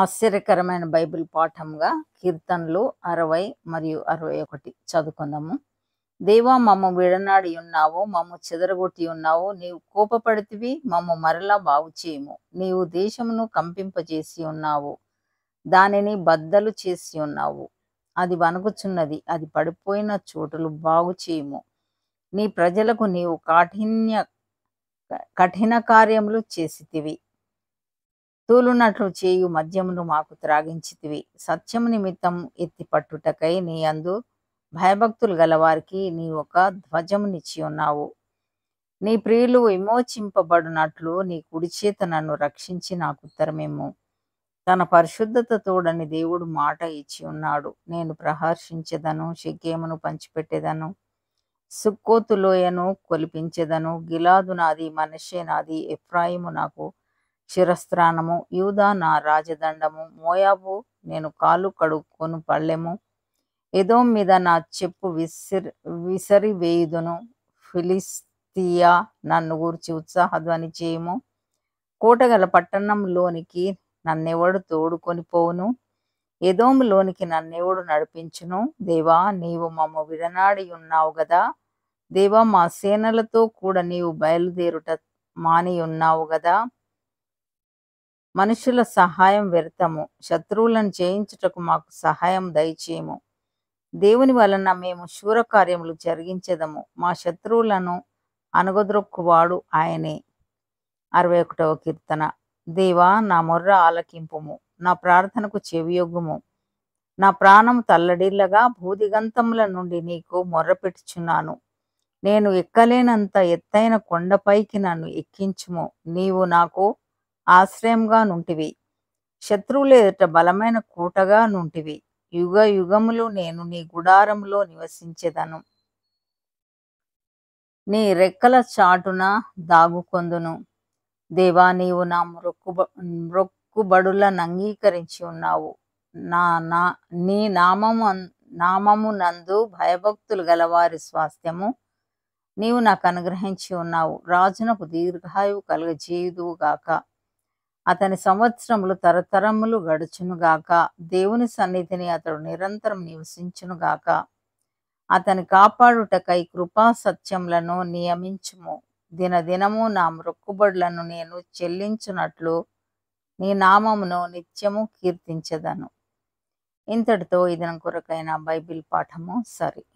ఆశ్చర్యకరమైన బైబిల్ పాఠంగా కీర్తనలు అరవై మరియు అరవై ఒకటి చదువుకుందాము దేవా మమ్మ విడనాడి ఉన్నావు మమ్మ చెదరగొట్టి ఉన్నావు నీవు కోపపడితివి మమ్మ మరలా బాగు చేయము నీవు దేశమును కంపింపజేసి ఉన్నావు దానిని బద్దలు చేసి ఉన్నావు అది వనగుచున్నది అది పడిపోయిన చోటులు బాగు చేయము నీ ప్రజలకు నీవు కాఠిన్య కఠిన కార్యములు చేసితివి తూలునట్లు చేయు మద్యమును మాకు త్రాగించితివి సత్యం నిమిత్తం ఎత్తిపట్టుటకై నీ అందు భయభక్తులు గలవారికి నీ ఒక ధ్వజమునిచ్చి ఉన్నావు నీ ప్రియులు విమోచింపబడినట్లు నీ కుడి చేత నన్ను రక్షించి నాకు ఉత్తరమేమో తన పరిశుద్ధత తోడని దేవుడు మాట ఇచ్చి ఉన్నాడు నేను ప్రహర్షించదను షకేమును పంచిపెట్టేదను సుక్కోతులోయను కొలిపించదను గిలాదు నాది మనషే నాది ఎఫ్రాయిము నాకు శిరస్త్రాణము యూదా నా రాజదండము మోయాబు నేను కాలు కడుక్కొని పళ్ళెము ఏదో మీద నా చెప్పు విసిరి విసరివేయుదును ఫిలిస్తియా నన్ను గూర్చి ఉత్సాహధ్వని చేయము కోటగల పట్టణంలోనికి నన్నెవడు తోడుకొని పోవును ఎదోములోనికి నన్నెవడు నడిపించును దేవా నీవు మమ్మ విడనాడి ఉన్నావు గదా దేవా మా సేనలతో కూడా నీవు బయలుదేరుట మాని ఉన్నావు గదా మనుషుల సహాయం వ్యర్థము శత్రువులను జయించుటకు మాకు సహాయం దయచేయము దేవుని వలన మేము శూర కార్యములు జరిగించదము మా శత్రువులను వాడు ఆయనే అరవై ఒకటవ కీర్తన దేవా నా మొర్ర ఆలకింపుము నా ప్రార్థనకు చెవియొగ్గుము నా ప్రాణం తల్లడిల్లగా భూదిగంతముల నుండి నీకు మొర్రపెట్టుచున్నాను నేను ఎక్కలేనంత ఎత్తైన కొండపైకి నన్ను ఎక్కించుము నీవు నాకు ఆశ్రయంగా నుంటివి శత్రువులేదట బలమైన కోటగా నుంటివి యుగ యుగములు నేను నీ గుడారంలో నివసించేదను నీ రెక్కల చాటున దాగుకొందును దేవా నీవు నా మొక్కు మొక్కుబడుల అంగీకరించి ఉన్నావు నా నా నీ నామము నామము నందు భయభక్తులు గలవారి స్వాస్థ్యము నీవు నాకు అనుగ్రహించి ఉన్నావు రాజునకు దీర్ఘాయువు కలుగజేయుదువుగాక అతని సంవత్సరములు తరతరములు గడుచునుగాక దేవుని సన్నిధిని అతడు నిరంతరం నివసించునుగాక అతని కాపాడుటకై కృపా సత్యములను నియమించుము దినదినము నా మొక్కుబడులను నేను చెల్లించునట్లు నీ నామమును నిత్యము కీర్తించదను ఇంతటితో ఇదన కొరకైన బైబిల్ పాఠము సరి